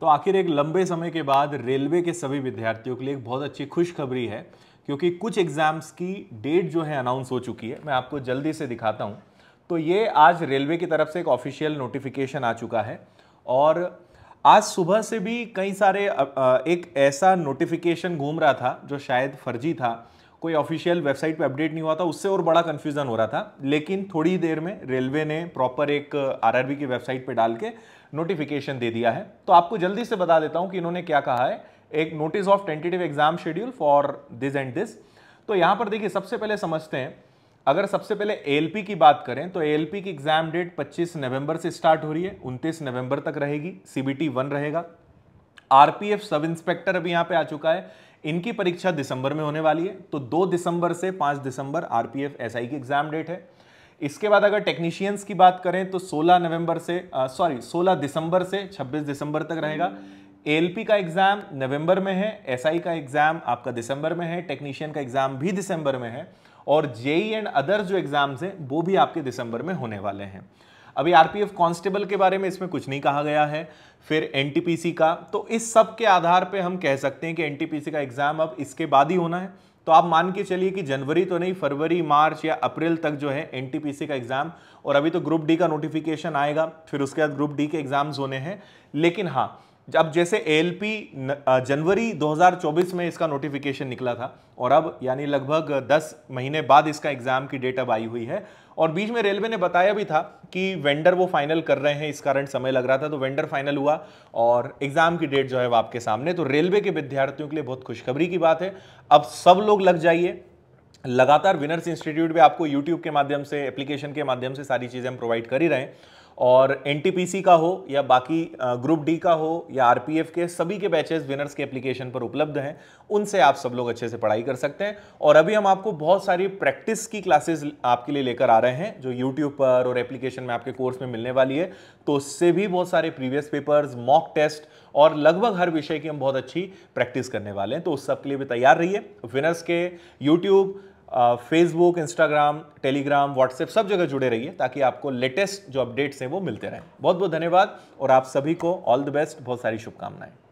तो आखिर एक लंबे समय के बाद रेलवे के सभी विद्यार्थियों के लिए एक बहुत अच्छी खुशखबरी है क्योंकि कुछ एग्ज़ाम्स की डेट जो है अनाउंस हो चुकी है मैं आपको जल्दी से दिखाता हूँ तो ये आज रेलवे की तरफ से एक ऑफिशियल नोटिफिकेशन आ चुका है और आज सुबह से भी कई सारे एक ऐसा नोटिफिकेशन घूम रहा था जो शायद फर्जी था कोई ऑफिशियल वेबसाइट पे अपडेट नहीं हुआ था उससे और बड़ा कन्फ्यूजन हो रहा था लेकिन थोड़ी देर में रेलवे ने प्रॉपर एक आरआरबी uh, की वेबसाइट पे डाल के नोटिफिकेशन दे दिया है तो आपको जल्दी से बता देता हूँ कि इन्होंने क्या कहा है एक notice of tentative exam schedule for this and this तो यहाँ पर देखिए सबसे पहले समझते हैं अगर सबसे पहले ए की बात करें तो ए की एग्जाम डेट 25 नवंबर से स्टार्ट हो रही है 29 नवंबर तक रहेगी सीबीटी वन रहेगा आरपीएफ सब इंस्पेक्टर अभी यहां पे आ चुका है इनकी परीक्षा दिसंबर में होने वाली है तो 2 दिसंबर से 5 दिसंबर आरपीएफ एसआई की एग्जाम डेट है इसके बाद अगर टेक्नीशियंस की बात करें तो 16 नवंबर से सॉरी 16 दिसंबर से 26 दिसंबर तक रहेगा एएलपी का एग्जाम नवंबर में है एसआई का एग्जाम आपका दिसंबर में है टेक्नीशियन का एग्जाम भी दिसंबर में है और जेई एंड अदर जो एग्जाम्स हैं वो भी आपके दिसंबर में होने वाले हैं अभी आरपीएफ कांस्टेबल के बारे में इसमें कुछ नहीं कहा गया है फिर एनटीपीसी का तो इस सब के आधार पे हम कह सकते हैं कि एनटीपीसी का एग्जाम अब इसके बाद ही होना है तो आप मान के चलिए कि जनवरी तो नहीं फरवरी मार्च या अप्रैल तक जो है एनटीपीसी का एग्जाम और अभी तो ग्रुप डी का नोटिफिकेशन आएगा फिर उसके बाद ग्रुप डी के एग्जाम्स होने हैं लेकिन हाँ अब जैसे एएलपी जनवरी 2024 में इसका नोटिफिकेशन निकला था और अब यानी लगभग 10 महीने बाद इसका एग्जाम की डेट अब आई हुई है और बीच में रेलवे ने बताया भी था कि वेंडर वो फाइनल कर रहे हैं इस कारण समय लग रहा था तो वेंडर फाइनल हुआ और एग्जाम की डेट जो है वो आपके सामने तो रेलवे के विद्यार्थियों के लिए बहुत खुशखबरी की बात है अब सब लोग लग जाइए लगातार विनर्स इंस्टीट्यूट भी आपको यूट्यूब के माध्यम से एप्लीकेशन के माध्यम से सारी चीज़ें हम प्रोवाइड कर ही रहे हैं और एन का हो या बाकी ग्रुप डी का हो या आर के सभी के बैचेस विनर्स के एप्लीकेशन पर उपलब्ध हैं उनसे आप सब लोग अच्छे से पढ़ाई कर सकते हैं और अभी हम आपको बहुत सारी प्रैक्टिस की क्लासेस आपके लिए लेकर आ रहे हैं जो यूट्यूब पर और एप्लीकेशन में आपके कोर्स में मिलने वाली है तो उससे भी बहुत सारे प्रीवियस पेपर्स मॉक टेस्ट और लगभग हर विषय की हम बहुत अच्छी प्रैक्टिस करने वाले हैं तो उस सब के लिए भी तैयार रहिए विनर्स के YouTube Facebook Instagram Telegram WhatsApp सब जगह जुड़े रहिए ताकि आपको लेटेस्ट जो अपडेट्स हैं वो मिलते रहें बहुत बहुत धन्यवाद और आप सभी को ऑल द बेस्ट बहुत सारी शुभकामनाएं